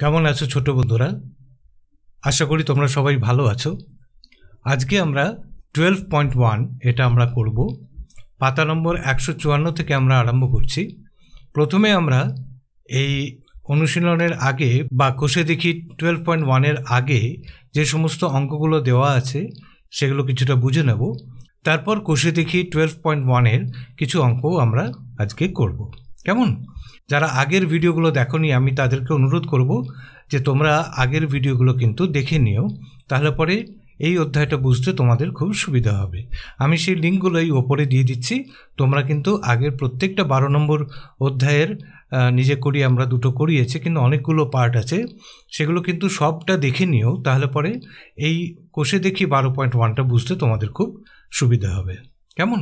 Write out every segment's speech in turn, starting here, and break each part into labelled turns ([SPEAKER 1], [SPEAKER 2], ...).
[SPEAKER 1] কেমন আছো ছোট বন্ধুরা আশা করি তোমরা সবাই ভালো আছো আজকে আমরা টুয়েলভ পয়েন্ট ওয়ান এটা আমরা করব পাতা নম্বর একশো চুয়ান্ন থেকে আমরা আরম্ভ করছি প্রথমে আমরা এই অনুশীলনের আগে বা কষে দেখি টুয়েলভ পয়েন্ট ওয়ানের আগে যে সমস্ত অঙ্কগুলো দেওয়া আছে সেগুলো কিছুটা বুঝে নেব তারপর কষে দেখি টুয়েলভ পয়েন্ট ওয়ানের কিছু অঙ্কও আমরা আজকে করবো কেমন যারা আগের ভিডিওগুলো দেখনি আমি তাদেরকে অনুরোধ করব যে তোমরা আগের ভিডিওগুলো কিন্তু দেখে নিও তাহলে পরে এই অধ্যায়টা বুঝতে তোমাদের খুব সুবিধা হবে আমি সেই লিঙ্কগুলো এই ওপরে দিয়ে দিচ্ছি তোমরা কিন্তু আগের প্রত্যেকটা বারো নম্বর অধ্যায়ের নিজে করি আমরা দুটো করিয়েছি কিন্তু অনেকগুলো পার্ট আছে সেগুলো কিন্তু সবটা দেখে নিও তাহলে পরে এই কোষে দেখি বারো পয়েন্ট ওয়ানটা বুঝতে তোমাদের খুব সুবিধা হবে কেমন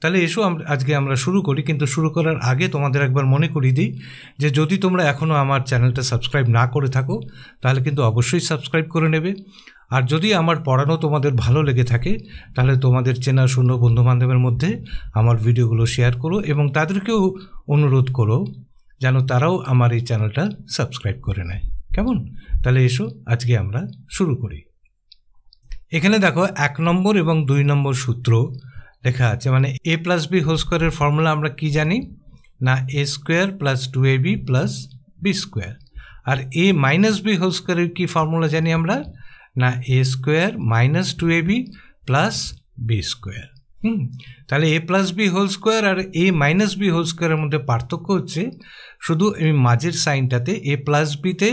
[SPEAKER 1] তাহলে এসো আজকে আমরা শুরু করি কিন্তু শুরু করার আগে তোমাদের একবার মনে করিয়ে দিই যে যদি তোমরা এখনও আমার চ্যানেলটা সাবস্ক্রাইব না করে থাকো তাহলে কিন্তু অবশ্যই সাবস্ক্রাইব করে নেবে আর যদি আমার পড়ানো তোমাদের ভালো লেগে থাকে তাহলে তোমাদের চেনা শূন্য বন্ধুবান্ধবের মধ্যে আমার ভিডিওগুলো শেয়ার করো এবং তাদেরকেও অনুরোধ করো যেন তারাও আমার এই চ্যানেলটা সাবস্ক্রাইব করে নেয় কেমন তাহলে এসো আজকে আমরা শুরু করি এখানে দেখো এক নম্বর এবং দুই নম্বর সূত্র লেখা আছে মানে এ প্লাস বি হোল স্কোয়ারের ফর্মুলা আমরা কি জানি না এ square plus two A B plus B square আর এ মাইনাস বি হোল স্কোয়ারের কী ফর্মুলা জানি আমরা না এ square minus two A B plus B square হুম তাহলে A plus B whole square আর এ মাইনাস বি হোল স্কোয়ারের মধ্যে পার্থক্য হচ্ছে শুধু এই মাঝের সাইনটাতে এ প্লাস বিতে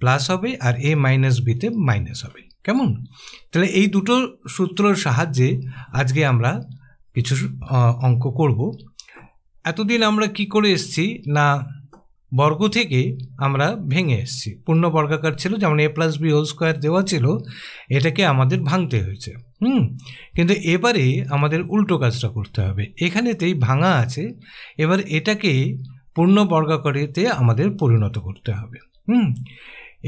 [SPEAKER 1] প্লাস হবে আর এ মাইনাস বিতে মাইনাস হবে কেমন তাহলে এই দুটো সূত্রর সাহায্যে আজকে আমরা কিছু অঙ্ক করব এতদিন আমরা কি করে এসছি না বর্গ থেকে আমরা ভেঙে এসছি পূর্ণ বর্গাকার ছিল যেমন A plus B whole square দেওয়া ছিল এটাকে আমাদের ভাঙতে হয়েছে হুম কিন্তু এবারে আমাদের উল্টো কাজটা করতে হবে এখানেতেই ভাঙা আছে এবার এটাকে পূর্ণ বর্গাকারেতে আমাদের পরিণত করতে হবে হুম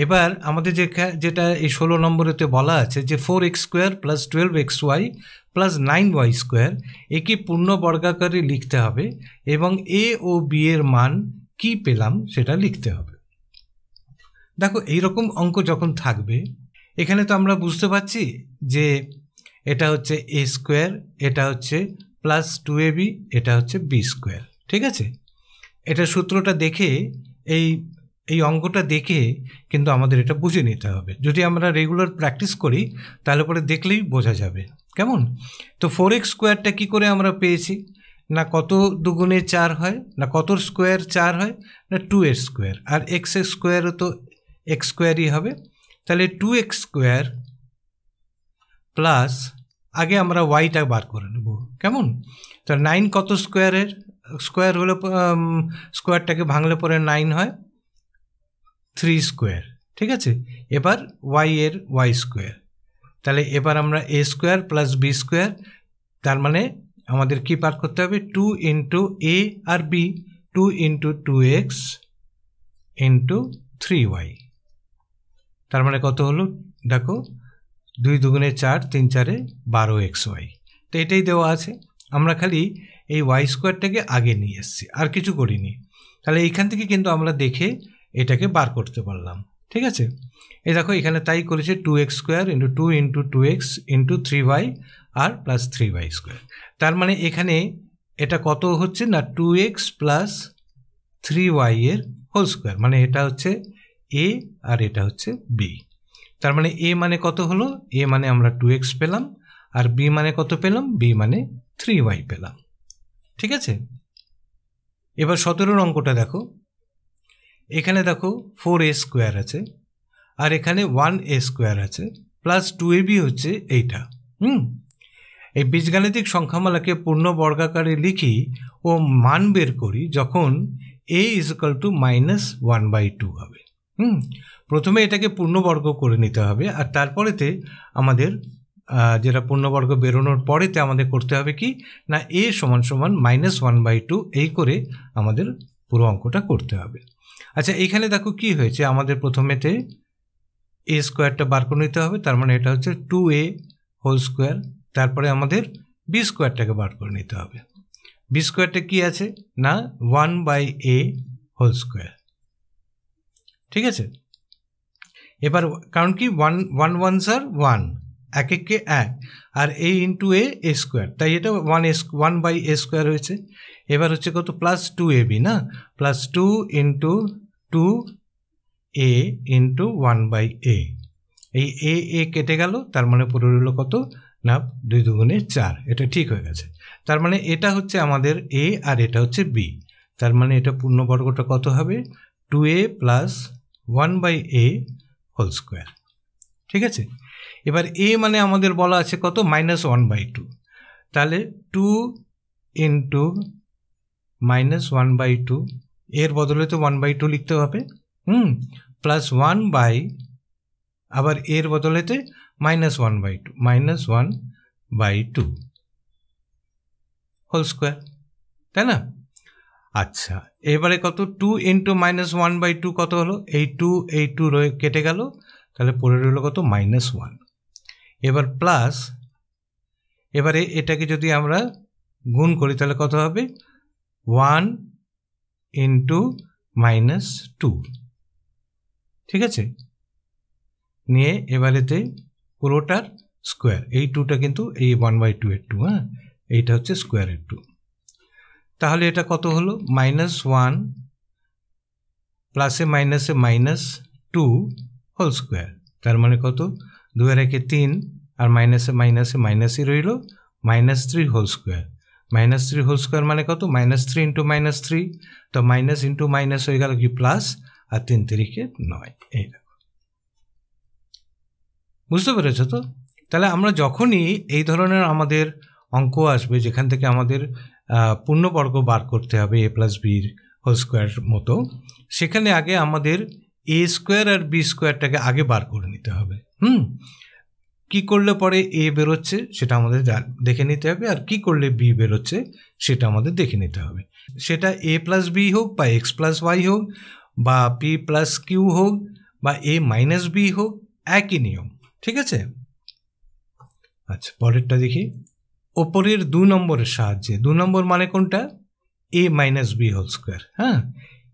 [SPEAKER 1] এবার আমাদের যে যেটা এই ষোলো নম্বরেতে বলা আছে যে four X square plus twelve X Y plus nine Y square একে পূর্ণ বর্গাকারে লিখতে হবে এবং এ ও বি এর মান কি পেলাম সেটা লিখতে হবে দেখো এইরকম অঙ্ক যখন থাকবে এখানে তো আমরা বুঝতে পারছি যে এটা হচ্ছে এ স্কোয়ার এটা হচ্ছে প্লাস টু এ বি এটা হচ্ছে বি স্কোয়ার ঠিক আছে এটা সূত্রটা দেখে এই এই অঙ্কটা দেখে কিন্তু আমাদের এটা বুঝে নিতে হবে যদি আমরা রেগুলার প্র্যাকটিস করি তাহলে পরে দেখলেই বোঝা যাবে কেমন তো ফোর এক্স স্কোয়ারটা কী করে আমরা পেয়েছি না কত দুগুণে চার হয় না কত স্কোয়ার চার হয় না টু এর স্কোয়ার আর এক্স এক্স স্কোয়ারও তো এক্স স্কোয়ারই হবে তাহলে টু এক্স স্কোয়ার প্লাস আগে আমরা ওয়াইটা বার করে নেব কেমন তো নাইন কত স্কোয়ারের স্কোয়ার হলে স্কোয়ারটাকে ভাঙলে পরে নাইন হয় থ্রি স্কোয়ার ঠিক আছে এবার ওয়াই এর ওয়াই স্কোয়ার তাহলে এবার আমরা A square plus B square তার মানে আমাদের কি পার করতে হবে টু ইন্টু এ আর B two into two x into three Y তার মানে কত হলো দেখো দুই দুগুণে চার তিন চারে বারো এক্স ওয়াই তো এটাই দেওয়া আছে আমরা খালি এই ওয়াই স্কোয়ারটাকে আগে নিয়ে এসেছি আর কিছু করিনি তাহলে এইখান থেকে কিন্তু আমরা দেখে এটাকে বার করতে পারলাম ঠিক আছে এই দেখো এখানে তাই করেছে two x square into two into two x into three y আর প্লাস থ্রি ওয়াই স্কোয়ার তার মানে এখানে এটা কত হচ্ছে না two x plus three y এর হোল স্কোয়ার মানে এটা হচ্ছে এ আর এটা হচ্ছে বি তার মানে এ মানে কত হলো এ মানে আমরা টু এক্স পেলাম আর বি মানে কত পেলাম বি মানে থ্রি ওয়াই পেলাম ঠিক আছে এবার সতেরোর অঙ্কটা দেখো এখানে দেখো ফোর এ স্কোয়ার আছে আর এখানে ওয়ান এ স্কোয়ার আছে প্লাস টু এ বি হচ্ছে এইটা হুম এই বীজগাণিতিক সংখ্যামালাকে পূর্ণ বর্গাকারে লিখি ও মান বের করি যখন a is equal to minus one by two হবে হুম প্রথমে এটাকে পূর্ণবর্গ করে নিতে হবে আর তারপরেতে আমাদের যেটা পূর্ণবর্গ বেরোনোর পরেতে আমাদের করতে হবে কি না এ সমান সমান মাইনাস ওয়ান বাই টু এই করে আমাদের পুরো অঙ্কটা করতে হবে আচ্ছা এইখানে দেখো কি হয়েছে আমাদের প্রথমেতে এ স্কোয়ারটা বার করে নিতে হবে তার মানে এটা হচ্ছে টু এ হোল স্কোয়ার তারপরে আমাদের বি স্কোয়ারটাকে বার করে নিতে হবে বি স্কোয়ারটা কী আছে না one by a whole square ঠিক আছে এবার কারণ কি one one one sir one এক এককে এক আর এ ইন্টু এ এ স্কোয়ার তাই এটা ওয়ান এস ওয়ান বাই এ স্কোয়ার হয়েছে এবার হচ্ছে কত প্লাস টু এ বি না plus two into two a into one by a এই এ এ কেটে গেল তার মানে পড়ে রইল কত না দুই দুগুণে চার এটা ঠিক হয়ে গেছে তার মানে এটা হচ্ছে আমাদের এ আর এটা হচ্ছে বি তার মানে এটা পূর্ণ বর্গটা কত হবে two a plus one by a whole square ঠিক আছে এবার এ মানে আমাদের বলা আছে কত মাইনাস ওয়ান বাই টু তাহলে two into minus one by two এর বদলে তো ওয়ান বাই টু লিখতে হবে হুম প্লাস ওয়ান বাই আবার এর বদলেতে minus one by two minus one by two whole square তাই না আচ্ছা এবারে কত two into minus one by two কত হলো এই টু এই টু রয়ে কেটে গেল তাহলে পড়ে রইল কত মাইনাস ওয়ান এবার প্লাস এবারে এটাকে যদি আমরা গুণ করি তাহলে কত হবে ওয়ান ইন্টু মাইনাস টু ঠিক আছে নিয়ে এবারেতে পুরোটার স্কোয়ার এই টুটা কিন্তু এই ওয়ান বাই টু এর টু হ্যাঁ এইটা হচ্ছে এর টু তাহলে এটা কত হলো মাইনাস ওয়ান প্লাসে মাইনাসে মাইনাস টু হোল স্কোয়ার তার মানে কত দু আর একে তিন আর মাইনাসে মাইনাসে মাইনাসই রইল minus three whole square minus three whole square মানে কত minus three into minus three তো মাইনাস ইন্টু মাইনাস হয়ে গেল কি প্লাস আর তিন তারিখে নয় এই দেখো বুঝতে পেরেছ তো তাহলে আমরা যখনই এই ধরনের আমাদের অঙ্ক আসবে যেখান থেকে আমাদের পূর্ণবর্গ বার করতে হবে এ প্লাস বির হোল স্কোয়ার মতো সেখানে আগে আমাদের এ স্কোয়ার আর বি স্কোয়ারটাকে আগে বার করে নিতে হবে হুম কি করলে পরে এ বেরোচ্ছে সেটা আমাদের দেখে নিতে হবে আর কি করলে বি বেরোচ্ছে সেটা আমাদের দেখে নিতে হবে সেটা এ প্লাস বি হোক বা এক্স প্লাস ওয়াই হোক বা পি প্লাস কিউ হোক বা এ মাইনাস বি হোক একই নিয়ম ঠিক আছে আচ্ছা পরেরটা দেখি ওপরের দু নম্বরের সাহায্যে দু নম্বর মানে কোনটা a minus B whole square হ্যাঁ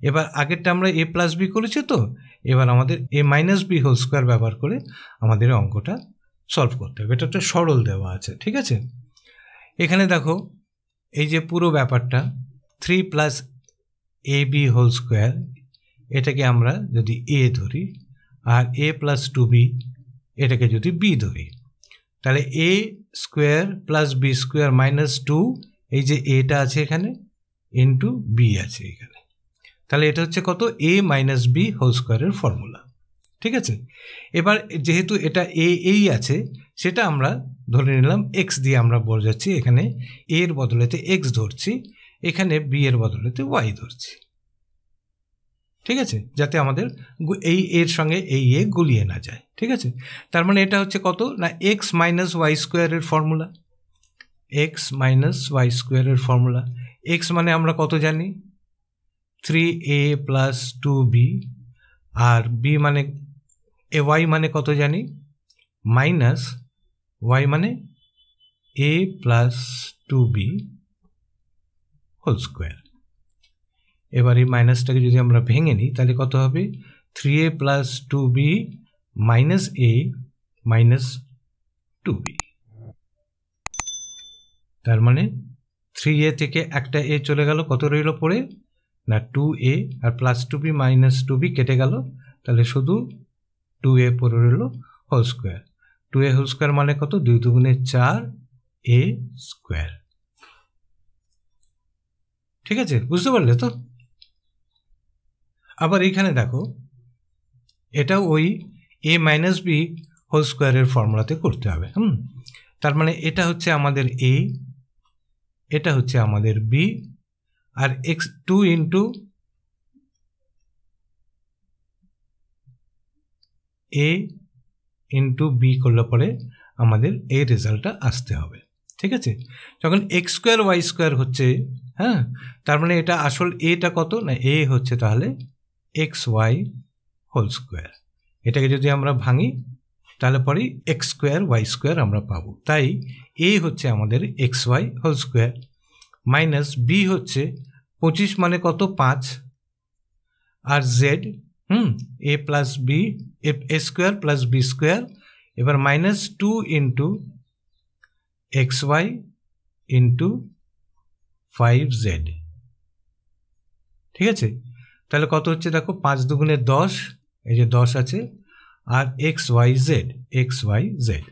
[SPEAKER 1] এবার আগেরটা আমরা এ প্লাস বি করেছি তো এবার আমাদের a minus B whole square ব্যবহার করে আমাদের অঙ্কটা সলভ করতে হবে এটা একটা সরল দেওয়া আছে ঠিক আছে এখানে দেখো এই যে পুরো ব্যাপারটা three plus a b whole square এটাকে আমরা যদি এ ধরি আর এ প্লাস টু বি এটাকে যদি বি ধরি তাহলে a square plus B square minus two এই যে এটা আছে এখানে ইন্টু বি আছে এখানে তাহলে এটা হচ্ছে কত এ মাইনাস বি হোল স্কোয়ারের ফর্মুলা ঠিক আছে এবার যেহেতু এটা এ এই আছে সেটা আমরা ধরে নিলাম এক্স দিয়ে আমরা বোঝাচ্ছি এখানে এর বদলেতে এক্স ধরছি এখানে বি এর বদলেতে ওয়াই ধরছি ঠিক আছে যাতে আমাদের এই এর সঙ্গে এই এ গুলিয়ে না যায় ঠিক আছে তার মানে এটা হচ্ছে কত না এক্স মাইনাস ওয়াই স্কোয়ারের ফর্মুলা এক্স মাইনাস ওয়াই স্কোয়ারের ফর্মুলা এক্স মানে আমরা কত জানি three a plus two b আর বি মানে এ ওয়াই মানে কত জানি মাইনাস ওয়াই মানে এ plus two b whole square এবার এই মাইনাসটাকে যদি আমরা ভেঙে নিই তাহলে কত হবে three a plus two b minus a minus two b তার মানে থ্রি এ থেকে একটা এ চলে গেল কত রইল পড়ে না টু এ আর plus two b minus two b কেটে গেল তাহলে শুধু টু এ পড়ে রইল whole square two a whole square মানে কত দুই দুগুণে চার এ স্কোয়ার ঠিক আছে বুঝতে পারলে তো আবার এইখানে দেখো এটা ওই এ মাইনাস বি হোল স্কোয়ারের ফর্মুলাতে করতে হবে হুম তার মানে এটা হচ্ছে আমাদের এ এটা হচ্ছে আমাদের বি আর x two into a into b করলে পরে আমাদের এ রেজাল্টটা আসতে হবে ঠিক আছে যখন এক্স স্কোয়ার ওয়াই স্কোয়ার হচ্ছে হ্যাঁ তার মানে এটা আসল এটা কত না এ হচ্ছে তাহলে এক্স ওয়াই হোল স্কোয়ার এটাকে যদি আমরা ভাঙি তাহলে পরেই এক্স স্কোয়ার ওয়াই স্কোয়ার আমরা পাবো তাই এ হচ্ছে আমাদের x y whole square minus b হচ্ছে পঁচিশ মানে কত পাঁচ আর জেড হুম a plus b a square plus B square এবার minus two into x y into five z ঠিক আছে তাহলে কত হচ্ছে দেখো পাঁচ দুগুণে দশ এই যে দশ আছে আর x y z x y z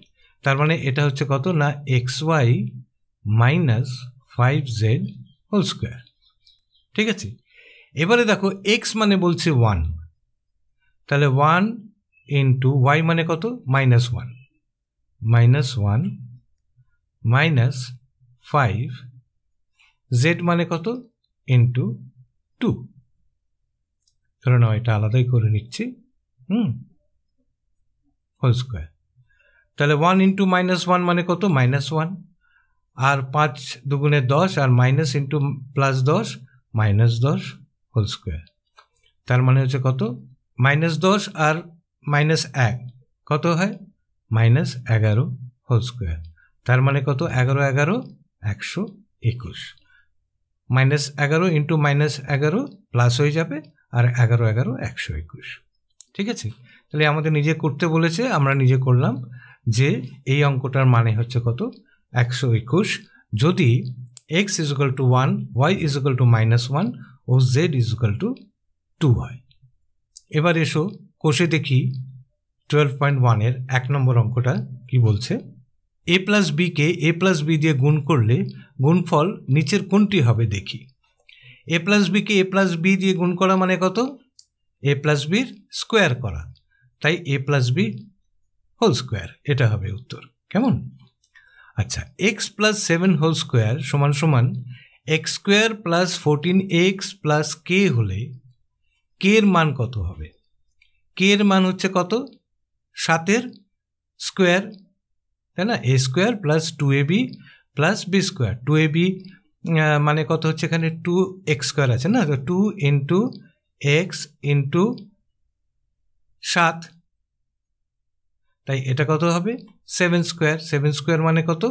[SPEAKER 1] তার মানে এটা হচ্ছে কত না x y minus five z whole square ঠিক আছে এবারে দেখো এক্স মানে বলছে ওয়ান তাহলে ওয়ান ইন্টু ওয়াই মানে কত minus one minus one minus five z মানে কত ইন্টু টু ধরে নাও এটা আলাদাই করে নিচ্ছি হুম হোল স্কোয়ার তাহলে ওয়ান ইন্টু মাইনাস ওয়ান মানে কত মাইনাস ওয়ান আর পাঁচ দুগুণে দশ আর মাইনাস ইন্টু প্লাস দশ মাইনাস দশ হোল স্কোয়ার তার মানে হচ্ছে কত মাইনাস দশ আর মাইনাস এক কত হয় মাইনাস এগারো হোল স্কোয়ার তার মানে কত এগারো এগারো একশো একুশ মাইনাস এগারো ইন্টু মাইনাস এগারো প্লাস হয়ে যাবে আর এগারো এগারো একশো একুশ ঠিক আছে তাহলে আমাদের নিজে করতে বলেছে আমরা নিজে করলাম যে এই অঙ্কটার মানে হচ্ছে কত একশো একুশ যদি x equal to one y equal to minus one ও জেড ইজুকাল টু টু হয় এবার এসো কোষে দেখি টুয়েলভ পয়েন্ট ওয়ানের এক নম্বর অঙ্কটা কি বলছে এ প্লাস বিকে এ প্লাস বি দিয়ে গুণ করলে গুণফল নিচের কোনটি হবে দেখি এ প্লাস বিকে এ প্লাস বি দিয়ে গুণ করা মানে কত এ প্লাস বির স্কোয়ার করা তাই a plus B whole square এটা হবে উত্তর কেমন আচ্ছা x plus seven whole square সমান সমান x square plus fourteen x plus k হলে কে এর মান কত হবে কে এর মান হচ্ছে কত সাতের স্কোয়ার তাই না এ square plus two A B plus B square two A b মানে কত হচ্ছে এখানে টু এক্স স্কোয়ার আছে না তো টু ইন্টু এক্স ইন্টু সাত তাই এটা কত হবে সেভেন স্কোয়ার সেভেন স্কোয়ার মানে কত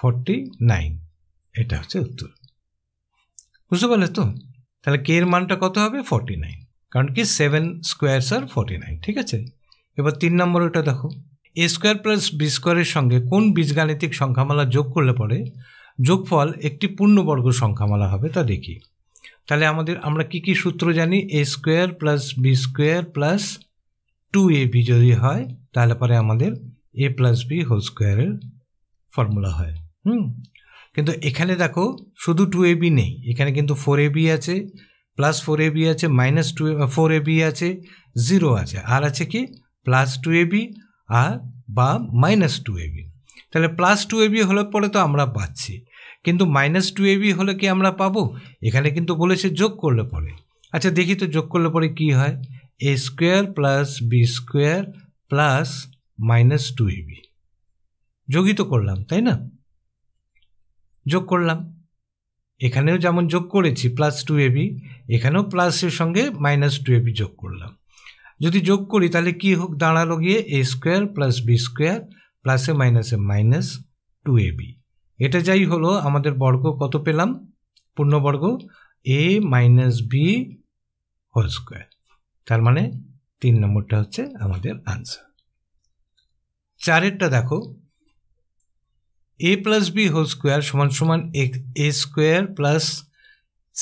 [SPEAKER 1] ফর্টি নাইন এটা হচ্ছে উত্তর বুঝতে পারলে তো তাহলে কে এর মানটা কত হবে ফর্টি নাইন কারণ কি seven square sir forty nine ঠিক আছে এবার তিন নম্বর ওটা দেখো এ স্কোয়ার প্লাস বি স্কোয়ারের সঙ্গে কোন বীজগাণিতিক সংখ্যামালা যোগ করলে পরে যোগফল একটি পূর্ণবর্গ সংখ্যামালা হবে তা দেখি তাহলে আমাদের আমরা কি কি সূত্র জানি a square plus B square plus two A b যদি হয় তাহলে পরে আমাদের এ প্লাস বি হোল স্কোয়ারের ফর্মুলা হয় হুম কিন্তু এখানে দেখো শুধু টু এ বি নেই এখানে কিন্তু ফোর এ বি আছে প্লাস ফোর এ বি আছে minus two four a b আছে জিরো আছে আর আছে কি প্লাস টু এ বি আর বা মাইনাস টু এ বি তাহলে প্লাস টু এবি হলে পরে তো আমরা পাচ্ছি কিন্তু মাইনাস টু এবি হলে কি আমরা পাবো এখানে কিন্তু বলেছে যোগ করলে পরে আচ্ছা দেখি তো যোগ করলে পরে কি হয় a square plus B square plus minus two a b যোগই তো করলাম তাই না যোগ করলাম এখানেও যেমন যোগ করেছি প্লাস টু এবি এখানেও প্লাসের সঙ্গে মাইনাস টু এবি যোগ করলাম যদি যোগ করি তাহলে কি হোক দাঁড়ালো গিয়ে a square plus B square প্লাসে মাইনাসে মাইনাস টু এ বি এটা যাই হলো আমাদের বর্গ কত পেলাম পূর্ণবর্গ a minus B whole square তার মানে তিন নম্বরটা হচ্ছে আমাদের আনসার চারেরটা দেখো a plus B whole square সমান সমান a square plus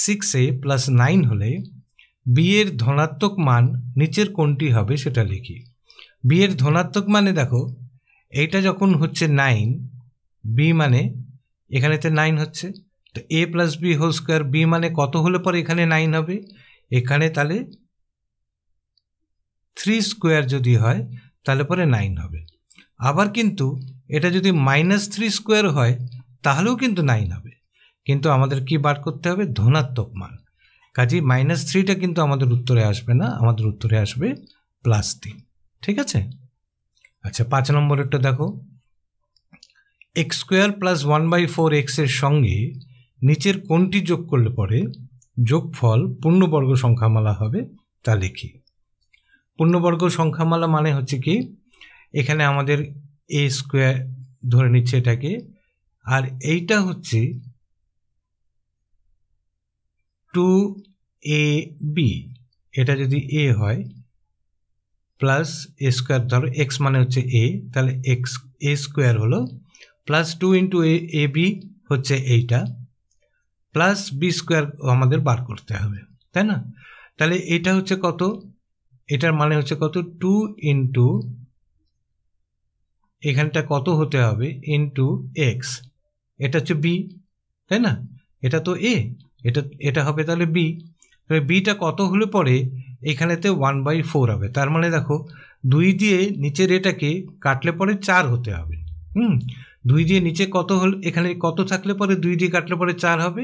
[SPEAKER 1] six a plus nine হলে বি এর ধনাত্মক মান নিচের কোনটি হবে সেটা লিখি বি এর ধনাত্মক মানে দেখো এইটা যখন হচ্ছে নাইন বি মানে এখানেতে নাইন হচ্ছে তো a plus B whole square b মানে কত হলে পরে এখানে নাইন হবে এখানে তাহলে থ্রি স্কোয়ার যদি হয় তাহলে পরে নাইন হবে আবার কিন্তু এটা যদি মাইনাস থ্রি স্কোয়ার হয় তাহলেও কিন্তু নাইন হবে কিন্তু আমাদের কি বার করতে হবে ধনাত্মক মান কাজে মাইনাস থ্রিটা কিন্তু আমাদের উত্তরে আসবে না আমাদের উত্তরে আসবে প্লাস তিন ঠিক আছে আচ্ছা পাঁচ নম্বরেরটা দেখো x square plus one by four এক্সের সঙ্গে নিচের কোনটি যোগ করলে পরে যোগফল পূর্ণবর্গ সংখ্যামালা হবে তা লিখি পূর্ণবর্গ সংখ্যামালা মানে হচ্ছে কি এখানে আমাদের এ স্কোয়ার ধরে নিচ্ছে এটাকে আর এইটা হচ্ছে টু এ বি এটা যদি এ হয় প্লাস এ স্কোয়ার ধরো এক্স মানে হচ্ছে এ তাহলে এক্স এ স্কোয়ার হলো plus two into a a b হচ্ছে এইটা প্লাস বি স্কোয়ার আমাদের বার করতে হবে তাই না তাহলে এটা হচ্ছে কত এটার মানে হচ্ছে কত টু ইন্টু এখানটা কত হতে হবে ইন্টু এক্স এটা হচ্ছে বি তাই না এটা তো এ এটা এটা হবে তাহলে বি তাহলে বিটা কত হলে পরে এখানেতে ওয়ান বাই ফোর হবে তার মানে দেখো দুই দিয়ে নিচের এটাকে কাটলে পরে চার হতে হবে হুম দুই দিয়ে নিচে কত হল এখানে কত থাকলে পরে দুই দিয়ে কাটলে পরে চার হবে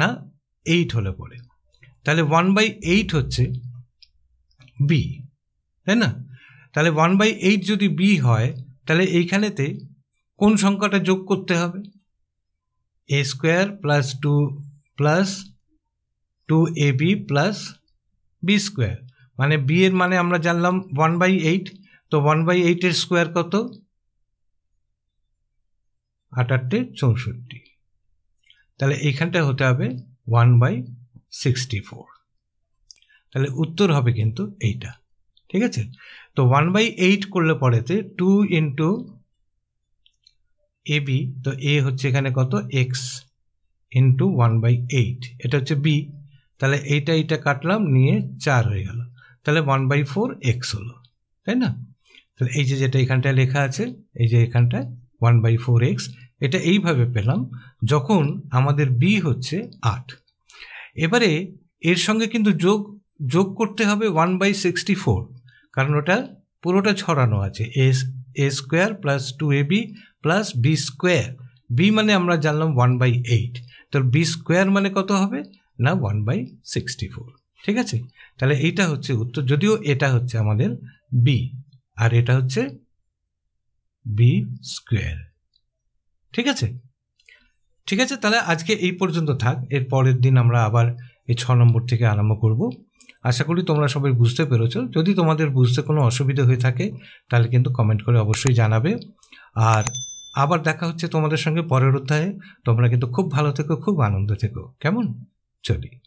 [SPEAKER 1] না এইট হলে পরে তাহলে ওয়ান বাই এইট হচ্ছে বি তাই না তাহলে ওয়ান বাই এইট যদি বি হয় তাহলে এইখানেতে কোন সংখ্যাটা যোগ করতে হবে a square plus two plus two A B plus B square মানে বি এর মানে আমরা জানলাম ওয়ান বাই এইট তো ওয়ান বাই এইটের স্কোয়ার কত আটাটে চৌষট্টি তাহলে এইখানটা হতে হবে ওয়ান বাই সিক্সটি ফোর তাহলে উত্তর হবে কিন্তু এইটা ঠিক আছে তো ওয়ান বাই এইট করলে পরেতে টু ইন্টু এ বি তো এ হচ্ছে এখানে কত x into one by eight এটা হচ্ছে বি তাহলে এইটা এইটা কাটলাম নিয়ে চার হয়ে গেল তাহলে ওয়ান বাই ফোর এক্স হলো তাই না তাহলে এই যে যেটা এখানটায় লেখা আছে এই যে এখানটায় ওয়ান বাই ফোর এক্স এটা এইভাবে পেলাম যখন আমাদের বি হচ্ছে আট এবারে এর সঙ্গে কিন্তু যোগ যোগ করতে হবে ওয়ান বাই সিক্সটি ফোর কারণ ওটা পুরোটা ছড়ানো আছে as a square plus two A B plus B square b মানে আমরা জানলাম ওয়ান বাই এইট তো বি স্কোয়ার মানে কত হবে না ওয়ান বাই সিক্সটি ফোর ঠিক আছে তাহলে এইটা হচ্ছে উত্তর যদিও এটা হচ্ছে আমাদের বি আর এটা হচ্ছে বি স্কোয়ার ঠিক আছে ঠিক আছে তাহলে আজকে এই পর্যন্ত থাক এর পরের দিন আমরা আবার এই ছ নম্বর থেকে আরম্ভ করব আশা করি তোমরা সবাই বুঝতে পেরেছ যদি তোমাদের বুঝতে কোনো অসুবিধা হয়ে থাকে তাহলে কিন্তু কমেন্ট করে অবশ্যই জানাবে আর আবার দেখা হচ্ছে তোমাদের সঙ্গে পরের অধ্যায়ে তোমরা কিন্তু খুব ভালো থেকো খুব আনন্দ থেকো কেমন चली